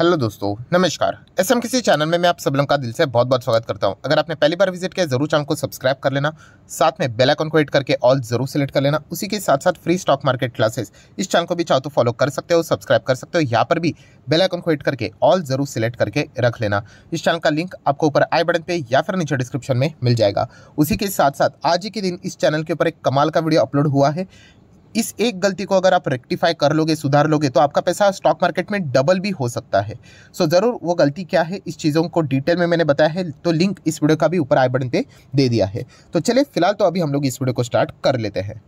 hello दोस्तों नमस्कार S M किसी चैनल में मैं आप सब लोगों का दिल से बहुत बहुत स्वागत करता हूं अगर आपने पहली बार विजिट किया जरूर चैनल को सब्सक्राइब कर लेना साथ में बेल आइकन को हिट करके ऑल जरूर सेलेक्ट कर लेना उसी के साथ साथ फ्री स्टॉक मार्केट क्लासेस इस चैनल को भी चाहो तो फॉलो कर सकते हो सब्सक्राइब कर सकते हो यहाँ पर भी बेल आइकन को हिट करके ऑल जरूर सेलेक्ट करके रख लेना इस चैनल का लिंक आपको ऊपर आई बटन पर या फिर नीचे डिस्क्रिप्शन में मिल जाएगा उसी के साथ साथ आज ही के दिन इस चैनल के ऊपर एक कमाल का वीडियो अपलोड हुआ है इस एक गलती को अगर आप रेक्टिफाई कर लोगे सुधार लोगे तो आपका पैसा स्टॉक मार्केट में डबल भी हो सकता है सो so, ज़रूर वो गलती क्या है इस चीज़ों को डिटेल में मैंने बताया है तो लिंक इस वीडियो का भी ऊपर आई बटन पे दे दिया है तो चलिए फिलहाल तो अभी हम लोग इस वीडियो को स्टार्ट कर लेते हैं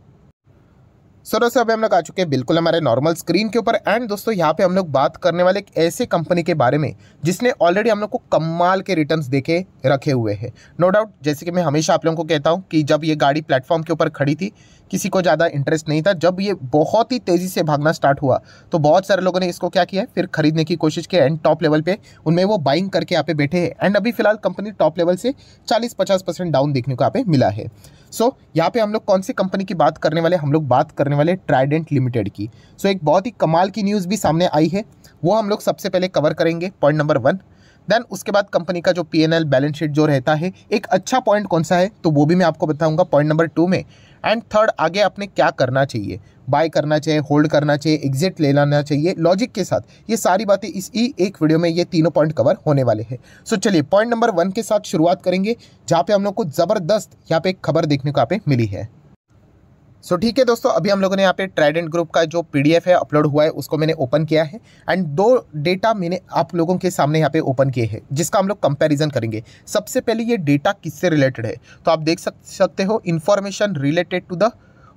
सर दोस्तों अभी हम लोग आ चुके हैं बिल्कुल हमारे नॉर्मल स्क्रीन के ऊपर एंड दोस्तों यहाँ पे हम लोग बात करने वाले एक ऐसे कंपनी के बारे में जिसने ऑलरेडी हम लोग को कमाल के रिटर्न्स देके रखे हुए हैं नो डाउट जैसे कि मैं हमेशा आप लोगों को कहता हूँ कि जब ये गाड़ी प्लेटफॉर्म के ऊपर खड़ी थी किसी को ज़्यादा इंटरेस्ट नहीं था जब ये बहुत ही तेज़ी से भागना स्टार्ट हुआ तो बहुत सारे लोगों ने इसको क्या किया फिर खरीदने की कोशिश की एंड टॉप लेवल पर उनमें वो बाइंग करके यहाँ पे बैठे हैं एंड अभी फिलहाल कंपनी टॉप लेवल से चालीस पचास डाउन देखने को यहाँ पे मिला है सो यहाँ पे हम लोग कौन सी कंपनी की बात करने वाले हम लोग बात करने करने वाले ट्राइडेंट लिमिटेड की सो एक बहुत ही कमाल की न्यूज़ भी सामने आई है वो हम लोग सबसे पहले कवर करेंगे पॉइंट नंबर वन देन उसके बाद कंपनी का जो पी बैलेंस शीट जो रहता है एक अच्छा पॉइंट कौन सा है तो वो भी मैं आपको बताऊँगा पॉइंट नंबर टू में एंड थर्ड आगे आपने क्या करना चाहिए बाय करना चाहिए होल्ड करना चाहिए एग्जिट ले लाना चाहिए लॉजिक के साथ ये सारी बातें इस ई एक वीडियो में ये तीनों पॉइंट कवर होने वाले हैं सो so चलिए पॉइंट नंबर वन के साथ शुरुआत करेंगे जहाँ पे हम लोग को ज़बरदस्त यहाँ पे एक खबर देखने को यहाँ पे मिली है सो so, ठीक है दोस्तों अभी हम लोगों ने यहाँ पे ट्राइडेंट ग्रुप का जो पीडीएफ है अपलोड हुआ है उसको मैंने ओपन किया है एंड दो डेटा मैंने आप लोगों के सामने यहाँ पे ओपन किए हैं जिसका हम लोग कंपैरिजन करेंगे सबसे पहले ये डेटा किससे रिलेटेड है तो आप देख सकते हो information related to the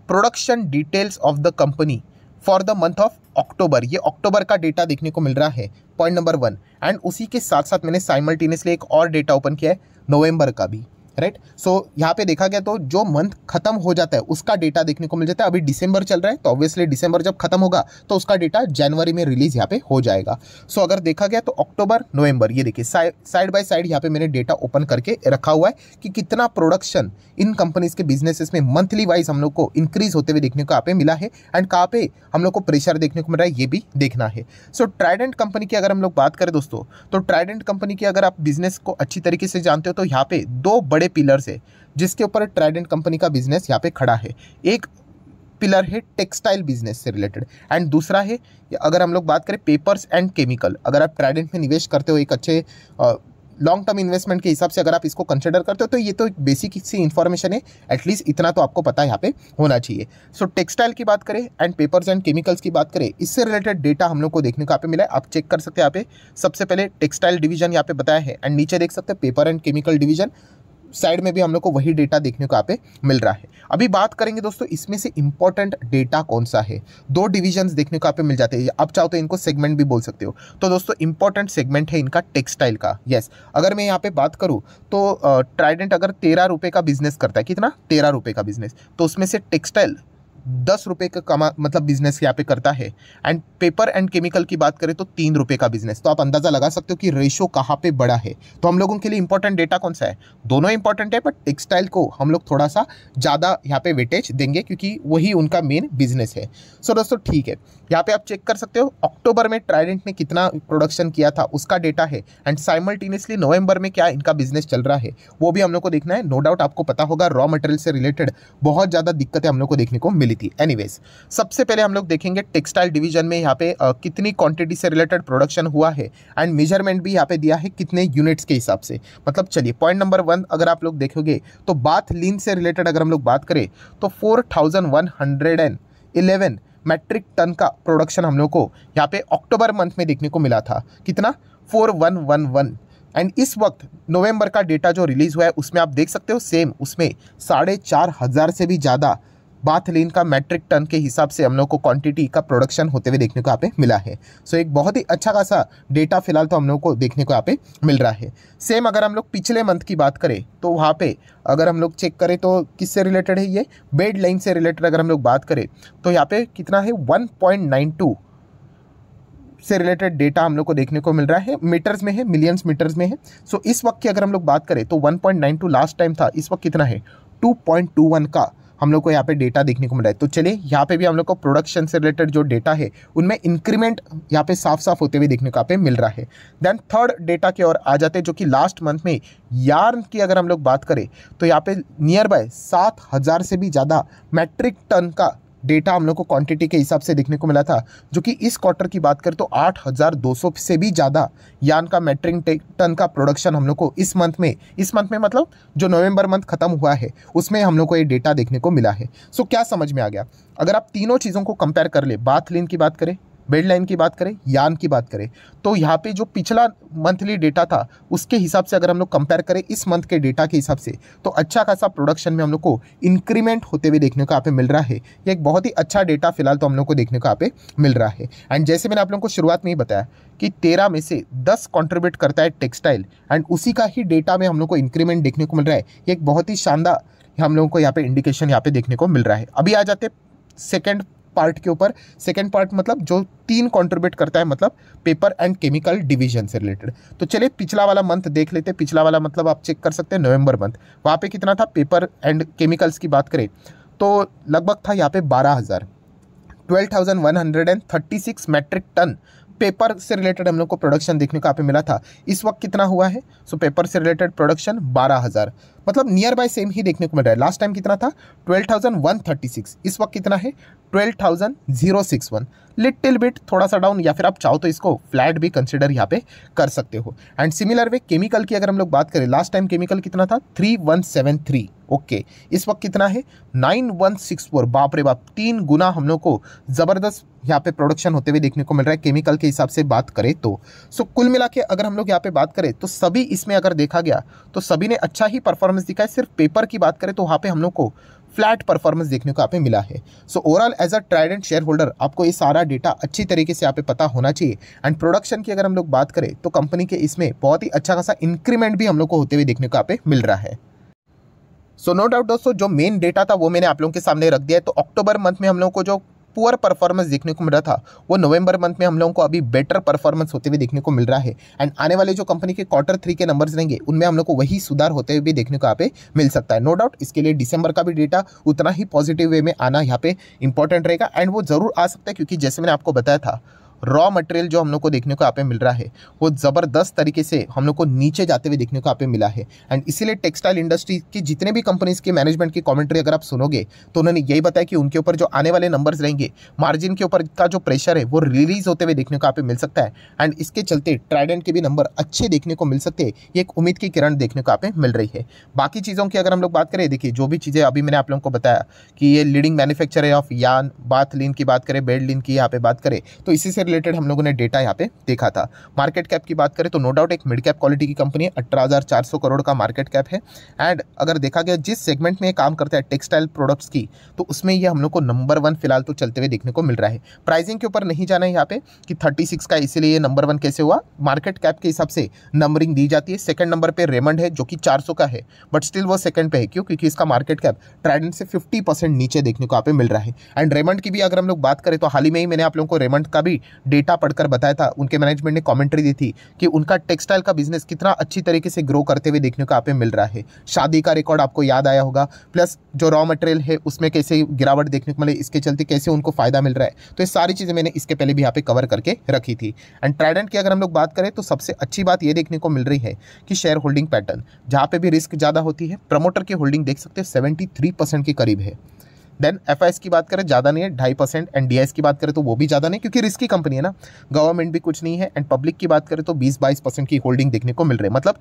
production details of the company for the month of October ये अक्टूबर का डेटा देखने को मिल रहा है पॉइंट नंबर वन एंड उसी के साथ साथ मैंने साइमल्टेनियसली एक और डेटा ओपन किया है नवंबर का भी राइट सो यहाँ पे देखा गया तो जो मंथ खत्म हो जाता है उसका डेटा देखने को मिल जाता है अभी दिसंबर चल रहा है तो ऑब्वियसली दिसंबर जब खत्म होगा तो उसका डेटा जनवरी में रिलीज यहाँ पे हो जाएगा सो अगर देखा गया तो अक्टूबर नवंबर ये देखिए साइड बाय साइड यहाँ पे मैंने डेटा ओपन करके रखा हुआ है कि कितना प्रोडक्शन इन कंपनीज के बिजनेसेस में मंथली वाइज हम लोग को इंक्रीज होते हुए देखने को यहाँ पे मिला है एंड कहाँ पे हम लोग को प्रेशर देखने को मिल रहा है ये भी देखना है सो ट्राइडेंट कंपनी की अगर हम लोग बात करें दोस्तों तो ट्राइडेंट कंपनी की अगर आप बिजनेस को अच्छी तरीके से जानते हो तो यहाँ पे दो बड़े बड़े पिलर्स है जिसके ऊपर ट्राइडेंट कंपनी का बिजनेस यहाँ पे खड़ा है एक पिलर है टेक्सटाइल बिजनेस से रिलेटेड एंड दूसरा है अगर हम लोग बात करें पेपर्स एंड केमिकल अगर आप ट्राइडेंट में निवेश करते हो एक अच्छे लॉन्ग टर्म इन्वेस्टमेंट के हिसाब से अगर आप इसको कंसिडर करते हो तो ये तो एक बेसिक सी इन्फॉर्मेशन है एटलीस्ट इतना तो आपको पता यहाँ पे होना चाहिए सो so, टेक्सटाइल की बात करें एंड पेपर्स एंड केमिकल्स की बात करें इससे रिलेटेड डेटा हम लोग को देखने को यहाँ पे मिला है आप चेक कर सकते हैं यहाँ पे सबसे पहले टेक्सटाइल डिवीजन यहाँ पे बताया है एंड नीचे देख सकते हैं paper and chemical division side में भी हम लोग को वही डेटा देखने को यहाँ पे मिल रहा है अभी बात करेंगे दोस्तों इसमें से इंपॉर्टेंट डेटा कौन सा है दो डिविजन्स देखने को यहाँ पे मिल जाते हैं आप चाहो तो इनको सेगमेंट भी बोल सकते हो तो दोस्तों इंपॉर्टेंट सेगमेंट है इनका टेक्सटाइल का यस अगर मैं यहाँ पे बात करूँ तो ट्राइडेंट अगर तेरह रुपये का बिजनेस करता है कितना तेरह रुपये का बिजनेस तो उसमें से टेक्सटाइल दस रुपये का कमा मतलब बिजनेस यहाँ पे करता है एंड पेपर एंड केमिकल की बात करें तो तीन रुपये का बिजनेस तो आप अंदाज़ा लगा सकते हो कि रेशो कहाँ पे बड़ा है तो हम लोगों के लिए इंपॉर्टेंट डेटा कौन सा है दोनों इंपॉर्टेंट है बट टेक्सटाइल को हम लोग थोड़ा सा ज़्यादा यहाँ पे वेटेज देंगे क्योंकि वही उनका मेन बिजनेस है सो so, दोस्तों ठीक है यहाँ पे आप चेक कर सकते हो अक्टूबर में ट्राइडेंट ने कितना प्रोडक्शन किया था उसका डेटा है एंड साइमल्टेनियसली नवंबर में क्या इनका बिजनेस चल रहा है वो भी हम लोग को देखना है नो डाउट आपको पता होगा रॉ मटेरियल से रिलेटेड बहुत ज़्यादा दिक्कतें हम लोग को देखने को मिली थी एनीवेज सबसे पहले हम लोग देखेंगे टेक्सटाइल डिवीजन में यहाँ पे आ, कितनी क्वांटिटी से रिलेटेड प्रोडक्शन हुआ है एंड मेजरमेंट भी यहाँ पे दिया है कितने यूनिट्स के हिसाब से मतलब चलिए पॉइंट नंबर वन अगर आप लोग देखोगे तो बाथ लीन से रिलेटेड अगर हम लोग बात करें तो फोर मैट्रिक टन का प्रोडक्शन हम लोग को यहाँ पे अक्टूबर मंथ में देखने को मिला था कितना फोर एंड इस वक्त नवंबर का डेटा जो रिलीज़ हुआ है उसमें आप देख सकते हो सेम उसमें साढ़े चार हज़ार से भी ज़्यादा बाथलीन का मैट्रिक टन के हिसाब से हम लोग को क्वांटिटी का प्रोडक्शन होते हुए देखने को यहाँ पे मिला है सो so, एक बहुत ही अच्छा खासा डेटा फिलहाल तो हम लोग को देखने को यहाँ पे मिल रहा है सेम अगर हम लोग पिछले मंथ की बात करें तो वहाँ पे अगर हम लोग चेक करें तो किससे रिलेटेड है ये बेड लाइन से रिलेटेड अगर हम लोग बात करें तो यहाँ पे कितना है वन से रिलेटेड डेटा हम लोग को देखने को मिल रहा है मीटर्स में है मिलियंस मीटर्स में है सो so, इस वक्त की अगर हम लोग बात करें तो वन लास्ट टाइम था इस वक्त कितना है टू का हम लोग को यहाँ पे डेटा देखने को मिला है तो चलिए यहाँ पे भी हम लोग को प्रोडक्शन से रिलेटेड जो डेटा है उनमें इंक्रीमेंट यहाँ पे साफ साफ होते हुए देखने को यहाँ पे मिल रहा है देन थर्ड डेटा की ओर आ जाते हैं जो कि लास्ट मंथ में यार्न की अगर हम लोग बात करें तो यहाँ पे नियर बाय सात हज़ार से भी ज़्यादा मैट्रिक टन का डेटा हम लोग को क्वांटिटी के हिसाब से देखने को मिला था जो कि इस क्वार्टर की बात करें तो 8,200 से भी ज़्यादा यान का मेट्रिक टन का प्रोडक्शन हम लोग को इस मंथ में इस मंथ में मतलब जो नवंबर मंथ खत्म हुआ है उसमें हम लोग को ये डेटा देखने को मिला है सो क्या समझ में आ गया अगर आप तीनों चीज़ों को कंपेयर कर ले बाथ की बात करें बेड लाइन की बात करें यान की बात करें तो यहाँ पे जो पिछला मंथली डेटा था उसके हिसाब से अगर हम लोग कंपेयर करें इस मंथ के डेटा के हिसाब से तो अच्छा खासा प्रोडक्शन में हम लोग को इंक्रीमेंट होते हुए देखने को यहाँ पे मिल रहा है ये एक बहुत ही अच्छा डेटा फिलहाल तो हम लोग को देखने को यहाँ पे मिल रहा है एंड जैसे मैंने आप लोगों को शुरुआत में ही बताया कि तेरह में से दस कॉन्ट्रीब्यूट करता है टेक्सटाइल एंड उसी का ही डेटा में हम लोग को इंक्रीमेंट देखने को मिल रहा है ये एक बहुत ही शानदार हम लोगों को यहाँ पे इंडिकेशन यहाँ पे देखने को मिल रहा है अभी आ जाते सेकेंड पार्ट के ऊपर सेकेंड पार्ट मतलब जो तीन कॉन्ट्रीब्यूट करता है मतलब पेपर एंड केमिकल डिवीजन से रिलेटेड तो चलिए पिछला वाला मंथ देख लेते हैं पिछला वाला मतलब आप चेक कर सकते हैं नवंबर मंथ वहाँ पे कितना था पेपर एंड केमिकल्स की बात करें तो लगभग था यहाँ पे बारह हज़ार twelve thousand one hundred and thirty six metric ton paper से रिलेटेड हम लोग को प्रोडक्शन देखने को आप मिला था इस वक्त कितना हुआ है सो so, पेपर से रिलेटेड प्रोडक्शन बारह हज़ार मतलब नियर बाय सेम ही देखने को मिल रहा है लास्ट टाइम कितना था twelve thousand one thirty six इस वक्त कितना है twelve thousand zero six one little bit थोड़ा सा डाउन या फिर आप चाहो तो इसको फ्लैट भी कंसिडर यहाँ पे कर सकते हो एंड सिमिलर वे केमिकल की अगर हम लोग बात करें लास्ट टाइम केमिकल कितना था three one seven three okay इस वक्त कितना है नाइन वन सिक्स फोर बाप रे बाप तीन गुना हम लोग को ज़बरदस्त यहाँ पे प्रोडक्शन होते हुए देखने को मिल रहा है केमिकल के हिसाब से बात करें तो सो so, कुल मिला के अगर हम लोग यहाँ पे बात करें तो सभी इसमें अगर देखा गया तो सभी ने अच्छा ही परफॉर्मेंस दिखाया सिर्फ पेपर की बात करें तो वहाँ पे हम लोग को फ्लैट परफॉर्मेंस देखने को यहाँ पे मिला है so overall as a Trident share holder आपको ये सारा डेटा अच्छी तरीके से यहाँ पे पता होना चाहिए एंड प्रोडक्शन की अगर हम लोग बात करें तो कंपनी के इसमें बहुत ही अच्छा खासा इंक्रीमेंट भी हम लोग को होते हुए देखने को यहाँ पे मिल रहा है सो नो डाउट दोस्तों जो मेन डेटा था वो मैंने आप लोगों के सामने रख दिया है तो अक्टूबर मंथ में हम लोग को जो पुअर परफॉर्मेंस देखने को मिल रहा था वो नवंबर मंथ में हम लोगों को अभी बेटर परफॉर्मेंस होते हुए देखने को मिल रहा है एंड आने वाले जो कंपनी के क्वार्टर थ्री के नंबर्स रहेंगे उनमें हम लोग को वही सुधार होते हुए भी देखने को यहाँ पे मिल सकता है नो डाउट इसके लिए डिसंबर का भी डेटा उतना ही पॉजिटिव वे में आना यहाँ पे इंपॉर्टेंट रहेगा एंड वो जरूर आ सकता है क्योंकि जैसे मैंने आपको बताया था रॉ मटेरियल जो हम लोग को देखने को यहाँ पे मिल रहा है वो ज़बरदस्त तरीके से हम लोग को नीचे जाते हुए देखने को यहाँ पे मिला है एंड इसीलिए टेक्सटाइल इंडस्ट्री की जितने भी कंपनीज के मैनेजमेंट की कॉमेंट्री अगर आप सुनोगे तो उन्होंने यही बताया कि उनके ऊपर जो आने वाले नंबर्स रहेंगे मार्जिन के ऊपर का जो प्रेशर है वो रिलीज होते हुए देखने को यहाँ पे मिल सकता है एंड इसके चलते ट्राइडेंट के भी नंबर अच्छे देखने को मिल सकते हैं ये एक उम्मीद की किरण देखने को यहाँ पे मिल रही है बाकी चीज़ों की अगर हम लोग बात करें देखिए जो भी चीज़ें अभी मैंने आप लोगों को बताया कि ये leading manufacturer of yarn bath linen की बात करें बेड लिन की यहाँ पर बात करें तो इसी से रिलेटेड हम लोगों ने डेटा यहाँ पे देखा था मार्केट कैप की बात करें तो नो डाउट एक मिड कैप क्वालिटी की कंपनी है अठारह करोड़ का मार्केट कैप है एंड अगर देखा गया जिस सेगमेंट में काम करता है टेक्सटाइल प्रोडक्ट्स की तो उसमें ये हम लोग को नंबर वन फिलहाल तो चलते हुए देखने को मिल रहा है प्राइसिंग के ऊपर नहीं जाना है यहाँ पे कि थर्टी सिक्स का इसीलिए ये नंबर वन कैसे हुआ मार्केट कैप के हिसाब से नंबरिंग दी जाती है सेकंड नंबर पर रेमंड है जो कि चार का है बट स्टिल वो सेकंड पे है क्यों क्योंकि इसका मार्केट कैप ट्राइडेंट से फिफ्टी परसेंट नीचे देखने को आप मिल रहा है एंड रेमंड की भी अगर हम लोग बात करें तो हाल ही में ही मैंने आप लोगों को रेमंड का भी डेटा पढ़कर बताया था उनके मैनेजमेंट ने कमेंट्री दी थी कि उनका टेक्सटाइल का बिजनेस कितना अच्छी तरीके से ग्रो करते हुए देखने को आप मिल रहा है शादी का रिकॉर्ड आपको याद आया होगा प्लस जो रॉ मटेरियल है उसमें कैसे गिरावट देखने को मिले इसके चलते कैसे उनको फ़ायदा मिल रहा है तो ये सारी चीज़ें मैंने इसके पहले भी यहाँ पे कवर करके रखी थी एंड ट्राइडेंट की अगर हम लोग बात करें तो सबसे अच्छी बात ये देखने को मिल रही है कि शेयर होल्डिंग पैटर्न जहाँ पे भी रिस्क ज़्यादा होती है प्रमोटर की होल्डिंग देख सकते हैं सेवेंटी के करीब है देन एफ की बात करें ज़्यादा नहीं है ढाई परसेंट एंड डी की बात करें तो वो भी ज़्यादा नहीं क्योंकि रिस्की कंपनी है ना गवर्नमेंट भी कुछ नहीं है एंड पब्लिक की बात करें तो बीस बाईस परसेंट की होल्डिंग देखने को मिल रही है मतलब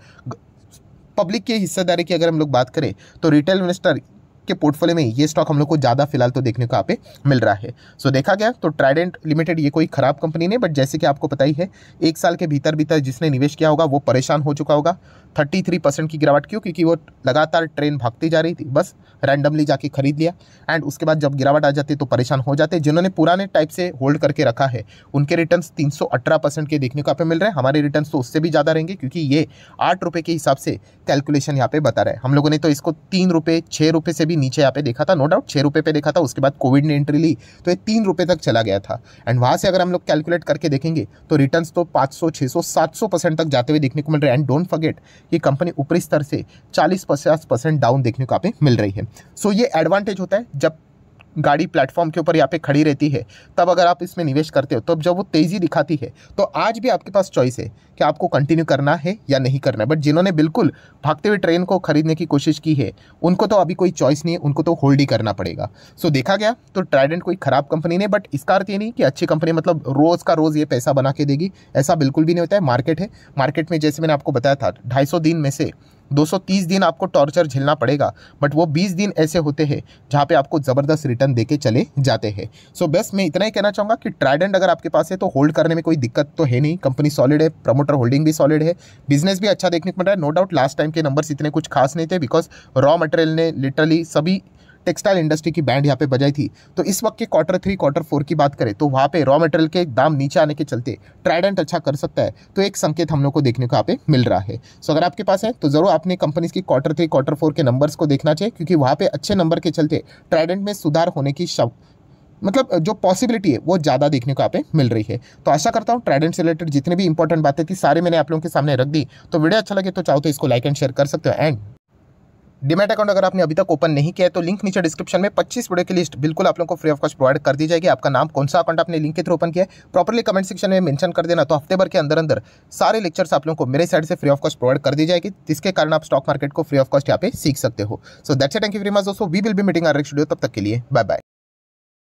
पब्लिक के हिस्सेदारी की अगर हम लोग बात करें तो रिटेल इन्वेस्टर के पोर्टफोलियो में ये स्टॉक हम लोग को ज़्यादा फिलहाल तो देखने को यहाँ पे मिल रहा है सो so, देखा गया तो ट्राइडेंट लिमिटेड ये कोई ख़राब कंपनी नहीं बट जैसे कि आपको पता ही है एक साल के भीतर भीतर जिसने निवेश किया होगा वो परेशान हो चुका होगा थर्टी थ्री परसेंट की गिरावट क्यों क्योंकि वो लगातार ट्रेन भागती जा रही थी बस रैंडमली जाके खरीद लिया एंड उसके बाद जब गिरावट आ जाती तो परेशान हो जाते जिन्होंने पुराने टाइप से होल्ड करके रखा है उनके रिटर्न तीन के देखने को यहाँ मिल रहे हैं हमारे रिटर्न तो उससे भी ज़्यादा रहेंगे क्योंकि ये आठ के हिसाब से कैलकुलेशन यहाँ पे बता रहे हैं हम लोगों ने तो इसको तीन रुपये छः रुपये से भी नीचे यहाँ पे देखा था नो डाउट छः रुपये पे देखा था उसके बाद कोविड ने एंट्री ली तो ये तीन रुपये तक चला गया था एंड वहाँ से अगर हम लोग कैलकुलेट करके देखेंगे तो रिटर्न तो पाँच सौ छः सौ सात सौ परसेंट तक जाते हुए देखने को मिल रहा है एंड डोंट फर्गेट कि कंपनी ऊपरी स्तर से चालीस पचास परसेंट डाउन देखने को आप मिल रही है सो so, ये एडवांटेज होता है जब गाड़ी प्लेटफॉर्म के ऊपर यहाँ पे खड़ी रहती है तब अगर आप इसमें निवेश करते हो तो जब वो तेज़ी दिखाती है तो आज भी आपके पास चॉइस है कि आपको कंटिन्यू करना है या नहीं करना है बट जिन्होंने बिल्कुल भागते हुए ट्रेन को खरीदने की कोशिश की है उनको तो अभी कोई चॉइस नहीं है उनको तो होल्ड ही करना पड़ेगा सो देखा गया तो ट्राइडेंट कोई ख़राब कंपनी नहीं बट इसका अर्थ ये नहीं कि अच्छी कंपनी मतलब रोज़ का रोज़ ये पैसा बना के देगी ऐसा बिल्कुल भी नहीं होता है मार्केट है मार्केट में जैसे मैंने आपको बताया था ढाई दिन में से 230 दिन आपको टॉर्चर झेलना पड़ेगा बट वो 20 दिन ऐसे होते हैं जहाँ पे आपको ज़बरदस्त रिटर्न देके चले जाते हैं सो so बस मैं इतना ही कहना चाहूँगा कि ट्राइडेंट अगर आपके पास है तो होल्ड करने में कोई दिक्कत तो है नहीं कंपनी सॉलिड है प्रमोटर होल्डिंग भी सॉलिड है बिजनेस भी अच्छा देखने को मिल रहा है नो डाउट लास्ट टाइम के नंबर्स इतने कुछ खास नहीं थे बिकॉज रॉ मटेरियल ने लिटरली सभी टेक्सटाइल इंडस्ट्री की बैंड यहाँ पे बजाई थी तो इस वक्त के क्वार्टर थ्री क्वार्टर फोर की बात करें तो वहाँ पे रॉ मटेरियल के दाम नीचे आने के चलते ट्राइडेंट अच्छा कर सकता है तो एक संकेत हम लोग को देखने को यहाँ पे मिल रहा है सो अगर आपके पास है तो जरूर आपने कंपनीज की क्वार्टर थ्री क्वार्टर फोर के नंबर्स को देखना चाहिए क्योंकि वहाँ पे अच्छे नंबर के चलते ट्राइडेंट में सुधार होने की मतलब जो पॉसिबिलिटी है वो ज़्यादा देखने को यहाँ पे मिल रही है तो आशा करता हूँ ट्राइडेंट से रिलेटेड जितनी भी इंपॉर्टेंट बातें थी सारे मैंने आप लोगों के सामने रख दी तो वीडियो अच्छा लगे तो चाहो तो इसको लाइक एंड शेयर कर सकते हो एंड डिमेट अकाउंट अगर आपने अभी तक ओपन नहीं किया है तो लिंक नीचे डिस्क्रिप्शन में 25 वीडियो की लिस्ट बिल्कुल आप लोगों को फ्री ऑफ कॉस्ट प्रोवाइड कर दी जाएगी आपका नाम कौन सा अकाउंट आपने लिंक के थ्रू ओपन किया है प्रॉपरली कमेंट सेक्शन में मेंशन कर देना तो हफ्ते भर के अंदर अंदर सारे लेक्चर्स आप लोगों को मेरे साइड से फ्री ऑफ कॉस्ट प्रोवाइड कर दी जाएगी जिसके कारण आप स्टॉक मार्केट को फ्री ऑफ कॉस्ट यहाँ पे सीख सकते हो so that's thank you very much दोस्तों we will be meeting our studio तब तक के लिए बाय बाय